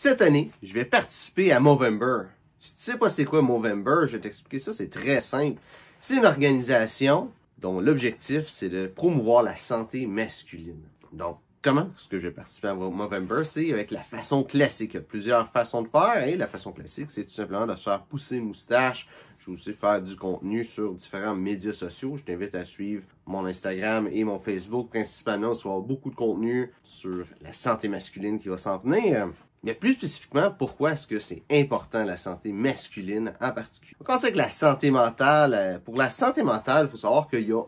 Cette année, je vais participer à Movember. Si tu sais pas c'est quoi Movember, je vais t'expliquer ça, c'est très simple. C'est une organisation dont l'objectif, c'est de promouvoir la santé masculine. Donc, comment est-ce que je vais participer à Movember? C'est avec la façon classique. Il y a plusieurs façons de faire. Et la façon classique, c'est tout simplement de se faire pousser moustache. Je vais aussi faire du contenu sur différents médias sociaux. Je t'invite à suivre mon Instagram et mon Facebook. Principalement, il y beaucoup de contenu sur la santé masculine qui va s'en venir. Mais plus spécifiquement, pourquoi est-ce que c'est important la santé masculine en particulier? On sait que la santé mentale. Euh, pour la santé mentale, il faut savoir qu'il y a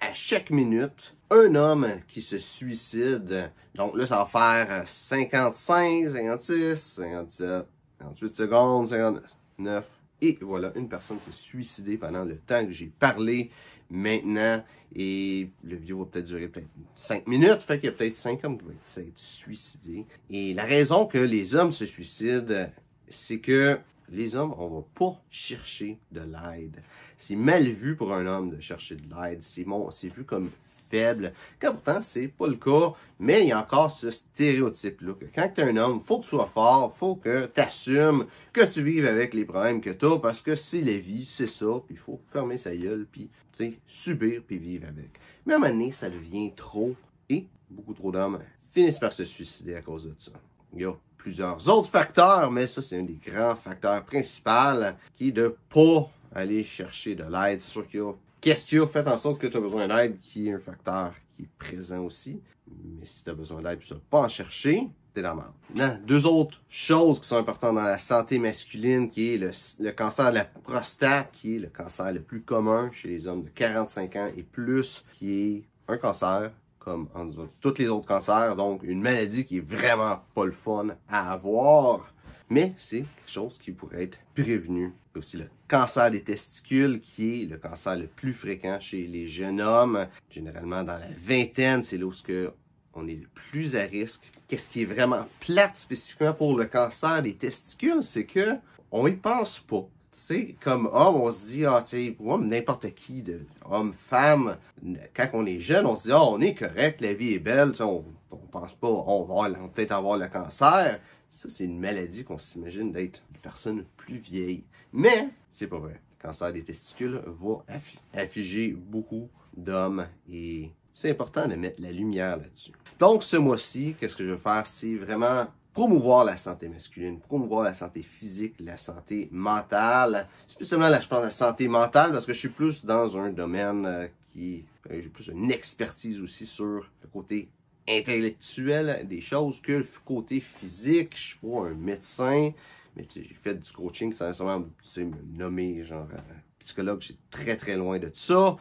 à chaque minute un homme qui se suicide. Donc là, ça va faire 55, 56, 57, 58 secondes, 59. Et voilà, une personne s'est suicidée pendant le temps que j'ai parlé maintenant. Et le vidéo va peut-être durer peut-être 5 minutes, fait qu'il y a peut-être 5 hommes qui vont être suicidés. Et la raison que les hommes se suicident, c'est que les hommes, on va pas chercher de l'aide. C'est mal vu pour un homme de chercher de l'aide. C'est bon, vu comme faible, quand pourtant c'est pas le cas, mais il y a encore ce stéréotype-là, que quand tu es un homme, faut que tu sois fort, faut que tu assumes que tu vives avec les problèmes que tu as, parce que c'est la vie, c'est ça, puis il faut fermer sa gueule, puis subir, puis vivre avec. Mais à un moment donné, ça devient trop, et beaucoup trop d'hommes finissent par se suicider à cause de ça. Il y a plusieurs autres facteurs, mais ça, c'est un des grands facteurs principaux qui est de pas aller chercher de l'aide. C'est qu'il qu'est-ce qui a fait en sorte que tu as besoin d'aide, qui est un facteur qui est présent aussi. Mais si tu as besoin d'aide, tu ne pas en chercher, t'es dans la Deux autres choses qui sont importantes dans la santé masculine, qui est le, cancer de la prostate, qui est le cancer le plus commun chez les hommes de 45 ans et plus, qui est un cancer comme en tous les autres cancers, donc une maladie qui est vraiment pas le fun à avoir, mais c'est quelque chose qui pourrait être prévenu il y a aussi le cancer des testicules, qui est le cancer le plus fréquent chez les jeunes hommes. Généralement, dans la vingtaine, c'est là où on est le plus à risque. Qu'est-ce qui est vraiment plate spécifiquement pour le cancer des testicules, c'est que on y pense pas. Tu sais, comme homme, on se dit, ah, tu n'importe qui, de, homme, femme, quand on est jeune, on se dit, ah, on est correct, la vie est belle, on, on pense pas, on va peut-être avoir le cancer. Ça, c'est une maladie qu'on s'imagine d'être une personne plus vieille. Mais c'est pas vrai. Le cancer des testicules va affliger beaucoup d'hommes et c'est important de mettre la lumière là-dessus. Donc, ce mois-ci, qu'est-ce que je vais faire? C'est vraiment promouvoir la santé masculine, promouvoir la santé physique, la santé mentale, spécialement là, je pense la santé mentale parce que je suis plus dans un domaine euh, qui euh, j'ai plus une expertise aussi sur le côté intellectuel des choses que le côté physique. Je suis pas un médecin, mais j'ai fait du coaching sans nécessairement tu me nommer genre euh, psychologue. J'ai très très loin de ça,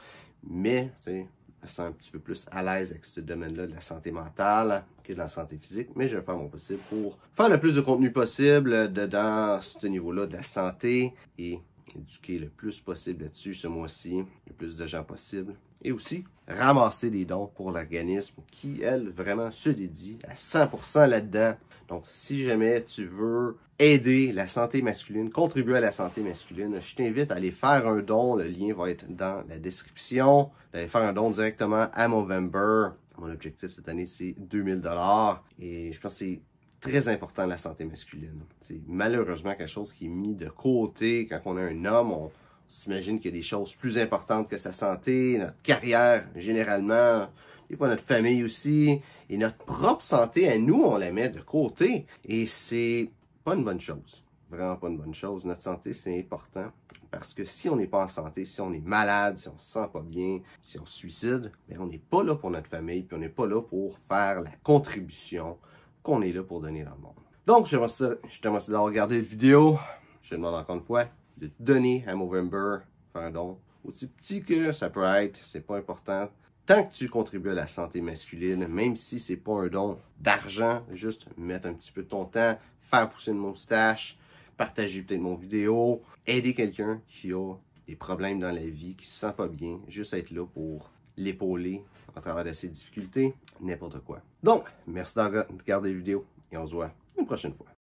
mais tu sais, je me sens un petit peu plus à l'aise avec ce domaine-là de la santé mentale que de la santé physique, mais je vais faire mon possible pour faire le plus de contenu possible dedans ce niveau-là de la santé et éduquer le plus possible là-dessus ce mois-ci, le plus de gens possible et aussi ramasser des dons pour l'organisme qui, elle, vraiment se dédie à 100% là-dedans. Donc, si jamais tu veux aider la santé masculine, contribuer à la santé masculine, je t'invite à aller faire un don. Le lien va être dans la description. D'aller faire un don directement à Movember. Mon objectif cette année, c'est 2000 Et je pense que c'est très important la santé masculine. C'est malheureusement quelque chose qui est mis de côté. Quand on a un homme, on, s'imagine qu'il y a des choses plus importantes que sa santé, notre carrière généralement, des fois notre famille aussi, et notre propre santé à nous, on la met de côté. Et c'est pas une bonne chose. Vraiment pas une bonne chose. Notre santé, c'est important. Parce que si on n'est pas en santé, si on est malade, si on se sent pas bien, si on se suicide, bien, on n'est pas là pour notre famille, puis on n'est pas là pour faire la contribution qu'on est là pour donner dans le monde. Donc, je te remercie d'avoir regardé la vidéo. Je te demande encore une fois, de donner à Movember, faire don, aussi petit que ça peut être, c'est pas important. Tant que tu contribues à la santé masculine, même si c'est pas un don d'argent, juste mettre un petit peu de ton temps, faire pousser une moustache, partager peut-être mon vidéo, aider quelqu'un qui a des problèmes dans la vie, qui se sent pas bien, juste être là pour l'épauler à travers de ses difficultés, n'importe quoi. Donc, merci d'avoir regardé la vidéo et on se voit une prochaine fois.